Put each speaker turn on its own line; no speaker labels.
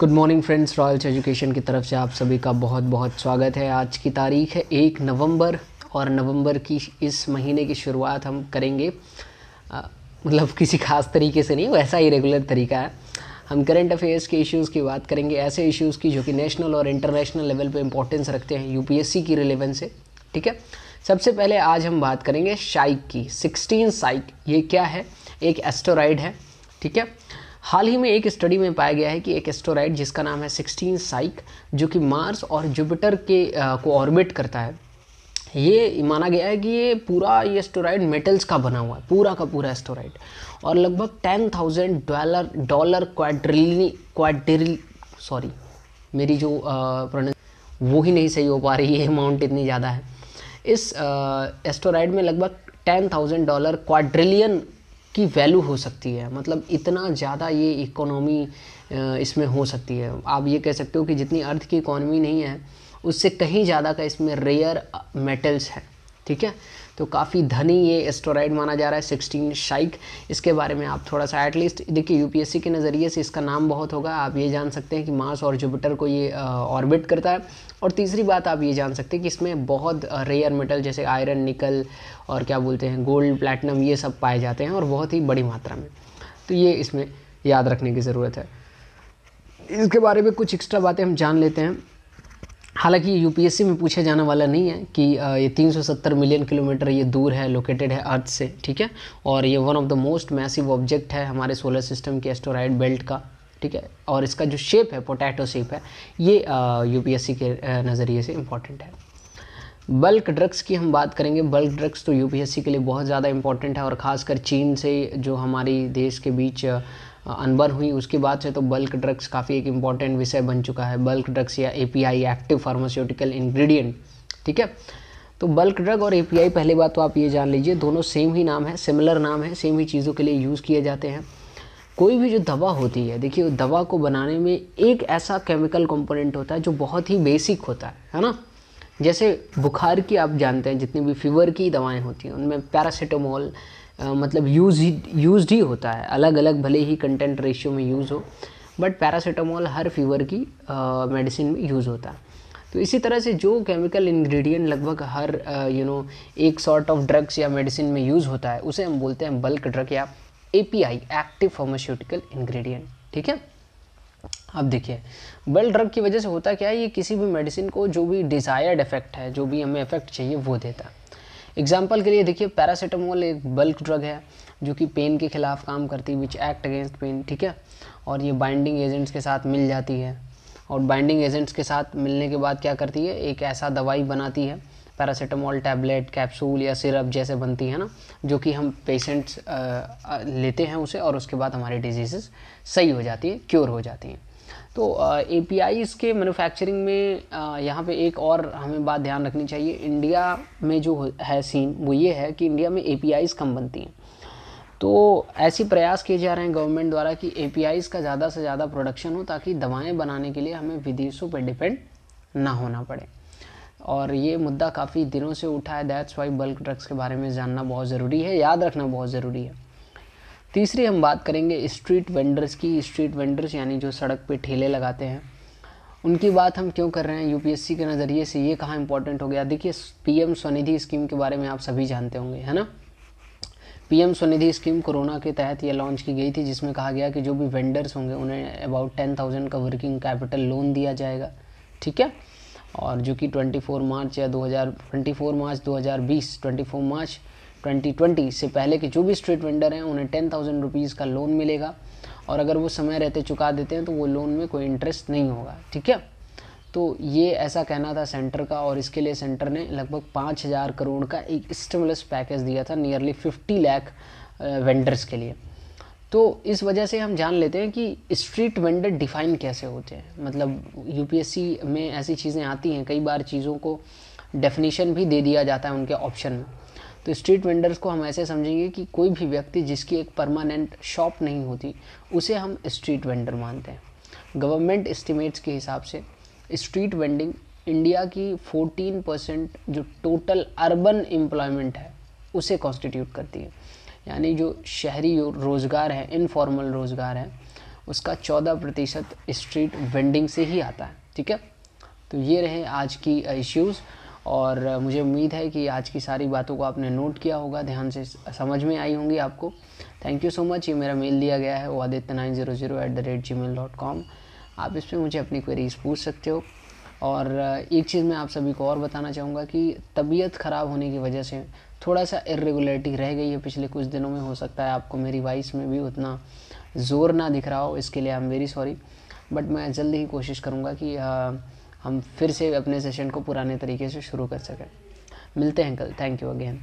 good morning friends Royals Education की तरफ से आप सभी का बहुत बहुत स्वागत है आज की तारीख है एक नवंबर और नवंबर की इस महीने की शुरुआत हम करेंगे मतलब किसी खास तरीके से नहीं वैसा ही रेगुलर तरीका है हम करंट अफेयर्स के इश्यूज़ की बात करेंगे ऐसे इश्यूज़ की जो कि नेशनल और इंटरनेशनल लेवल पे इंपॉर्टेंस रखते हैं यूपीएससी की रिलेवेंस से ठीक है सबसे पहले आज हम बात करेंगे शाइक की सिक्सटीन साइक ये क्या है एक एस्टोराइड है ठीक है हाल ही में एक स्टडी में पाया गया है कि एक एस्टोराइड जिसका नाम है सिक्सटीन साइक जो कि मार्स और जुपिटर के आ, को ऑर्बिट करता है ये माना गया है कि ये पूरा ये एस्टोराइड मेटल्स का बना हुआ है पूरा का पूरा एस्टोराइड और लगभग ten thousand dollar dollar quadrilli quadril sorry मेरी जो प्रोनाउंस वो ही नहीं सही हो पा रही है अमाउंट इतनी ज़्यादा है इस एस्टोराइड में लगभग टेन थाउजेंड डॉलर क्वाड्रिलियन की वैल्यू हो सकती है मतलब इतना ज़्यादा ये इकोनॉमी इसमें हो सकती है आप ये कह सकते हो कि जितनी अर्थ की इकोनॉमी नहीं है उससे कहीं ज़्यादा का इसमें रेयर मेटल्स हैं ठीक है तो काफ़ी धनी ये एस्टोराइड माना जा रहा है सिक्सटीन शाइक इसके बारे में आप थोड़ा सा एटलीस्ट देखिए यूपीएससी के नज़रिए से इसका नाम बहुत होगा आप ये जान सकते हैं कि मार्स और जुपिटर को ये ऑर्बिट करता है और तीसरी बात आप ये जान सकते हैं कि इसमें बहुत रेयर मेटल जैसे आयरन निकल और क्या बोलते हैं गोल्ड प्लेटनम ये सब पाए जाते हैं और बहुत ही बड़ी मात्रा में तो ये इसमें याद रखने की ज़रूरत है इसके बारे में कुछ एक्स्ट्रा बातें हम जान लेते हैं हालांकि यूपीएससी में पूछा जाने वाला नहीं है कि ये 370 मिलियन किलोमीटर ये दूर है लोकेटेड है अर्थ से ठीक है और ये one of the most massive object है हमारे सोलर सिस्टम के एस्टोराइड बेल्ट का ठीक है और इसका जो शेप है पोटैटो शेप है ये यू के नज़रिए से इम्पॉर्टेंट है बल्क ड्रग्स की हम बात करेंगे बल्क ड्रग्स तो यूपीएससी के लिए बहुत ज़्यादा इम्पॉर्टेंट है और ख़ासकर चीन से जो हमारी देश के बीच अनबन हुई उसके बाद से तो बल्क ड्रग्स काफ़ी एक इम्पॉर्टेंट विषय बन चुका है बल्क ड्रग्स या ए एक्टिव फार्मास्यूटिकल इन्ग्रीडियंट ठीक है तो बल्क ड्रग और ए पहली बात तो आप ये जान लीजिए दोनों सेम ही नाम है सिमिलर नाम है सेम ही चीज़ों के लिए यूज़ किए जाते हैं कोई भी जो दवा होती है देखिए दवा को बनाने में एक ऐसा केमिकल कंपोनेंट होता है जो बहुत ही बेसिक होता है है ना जैसे बुखार की आप जानते हैं जितनी भी फीवर की दवाएं होती हैं उनमें पैरासीटामोल आ, मतलब यूज़ ही यूज ही होता है अलग अलग भले ही कंटेंट रेशियो में यूज़ हो बट पैरासीटामोल हर फीवर की मेडिसिन में यूज़ होता है तो इसी तरह से जो केमिकल इंग्रेडिएंट लगभग हर यू नो एक सॉर्ट ऑफ ड्रग्स या मेडिसिन में यूज़ होता है उसे हम बोलते हैं बल्क ड्रग या A P I active pharmaceutical ingredient ठीक है अब देखिए बल ड्रग की वजह से होता क्या है ये किसी भी मेडिसिन को जो भी डिज़ायर्ड इफेक्ट है जो भी हमें इफेक्ट चाहिए वो देता है एग्जाम्पल के लिए देखिए पैरासीटामोल एक बल्क ड्रग है जो कि पेन के खिलाफ काम करती है विच एक्ट अगेंस्ट पेन ठीक है और ये बाइंडिंग एजेंट्स के साथ मिल जाती है और बाइंडिंग एजेंट्स के साथ मिलने के बाद क्या करती है एक ऐसा दवाई बनाती है पैरासीटामोल टैबलेट कैप्सूल या सिरप जैसे बनती है ना जो कि हम पेशेंट्स लेते हैं उसे और उसके बाद हमारी डिजीज़ सही हो जाती है क्योर हो जाती हैं तो ए पी के मैनुफैक्चरिंग में यहाँ पे एक और हमें बात ध्यान रखनी चाहिए इंडिया में जो है सीन वो ये है कि इंडिया में ए पी कम बनती हैं तो ऐसी प्रयास किए जा रहे हैं गवर्नमेंट द्वारा कि ए पी का ज़्यादा से ज़्यादा प्रोडक्शन हो ताकि दवाएं बनाने के लिए हमें विदेशों पर डिपेंड ना होना पड़े और ये मुद्दा काफ़ी दिनों से उठा है दैट्स वाई बल्क ड्रग्स के बारे में जानना बहुत ज़रूरी है याद रखना बहुत ज़रूरी है तीसरी हम बात करेंगे स्ट्रीट वेंडर्स की स्ट्रीट वेंडर्स यानी जो सड़क पे ठेले लगाते हैं उनकी बात हम क्यों कर रहे हैं यूपीएससी के नज़रिए से ये कहाँ इंपॉर्टेंट हो गया देखिए पीएम स्वनिधि स्कीम के बारे में आप सभी जानते होंगे है ना पीएम स्वनिधि स्कीम कोरोना के तहत ये लॉन्च की गई थी जिसमें कहा गया कि जो भी वेंडर्स होंगे उन्हें अबाउट टेन थाउजेंड का वर्किंग कैपिटल लोन दिया जाएगा ठीक है और जो कि 24 मार्च या 2024 मार्च 2020 24 मार्च 2020 से पहले के जो भी स्ट्रीट वेंडर हैं उन्हें टेन थाउजेंड रुपीज़ का लोन मिलेगा और अगर वो समय रहते चुका देते हैं तो वो लोन में कोई इंटरेस्ट नहीं होगा ठीक है तो ये ऐसा कहना था सेंटर का और इसके लिए सेंटर ने लगभग पाँच हज़ार करोड़ का एक स्टिमुलस पैकेज दिया था नियरली फिफ्टी लैख वेंडर्स के लिए तो इस वजह से हम जान लेते हैं कि स्ट्रीट वेंडर डिफ़ाइन कैसे होते हैं मतलब यूपीएससी में ऐसी चीज़ें आती हैं कई बार चीज़ों को डेफिनेशन भी दे दिया जाता है उनके ऑप्शन में तो स्ट्रीट वेंडर्स को हम ऐसे समझेंगे कि कोई भी व्यक्ति जिसकी एक परमानेंट शॉप नहीं होती उसे हम स्ट्रीट वेंडर मानते हैं गवर्नमेंट एस्टिमेट्स के हिसाब से स्ट्रीट वेंडिंग इंडिया की 14 परसेंट जो टोटल अर्बन एम्प्लॉयमेंट है उसे कॉन्स्टिट्यूट करती है यानी जो शहरी रोज़गार है इनफॉर्मल रोज़गार है उसका 14 प्रतिशत स्ट्रीट वेंडिंग से ही आता है ठीक है तो ये रहे आज की इश्यूज़ और मुझे उम्मीद है कि आज की सारी बातों को आपने नोट किया होगा ध्यान से समझ में आई होंगी आपको थैंक यू सो मच ये मेरा मेल दिया गया है Aditya nine zero zero eight the rate Gmail dot com आप इस पर मुझे अपनी क्वेरीज पूछ सकते हो और एक चीज़ मैं आप सभी को और बताना चाहूँगा कि तबीयत ख़राब होने की वजह से थोड़ा सा इरेगुलरिटी रह गई है पिछले कुछ दिनों में हो सकता है आपको मेरी वॉइस में भी उतना ज़ोर ना दिख रहा हो इसके लिए I am very sorry but मैं जल्दी ही कोशिश करूँगा कि हम फिर से अपने सेशन को पुराने तरीके से शुरू कर सकें मिलते हैं कल थैंक यू अगेन